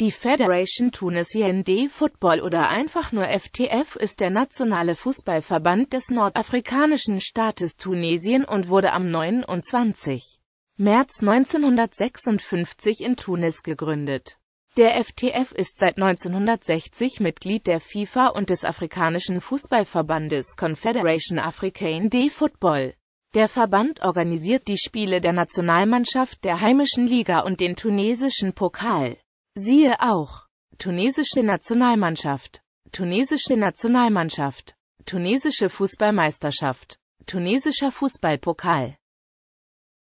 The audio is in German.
Die Federation Tunisien de Football oder einfach nur FTF ist der nationale Fußballverband des nordafrikanischen Staates Tunesien und wurde am 29. März 1956 in Tunis gegründet. Der FTF ist seit 1960 Mitglied der FIFA und des afrikanischen Fußballverbandes Confederation Africaine de Football. Der Verband organisiert die Spiele der Nationalmannschaft der heimischen Liga und den tunesischen Pokal. Siehe auch Tunesische Nationalmannschaft Tunesische Nationalmannschaft Tunesische Fußballmeisterschaft Tunesischer Fußballpokal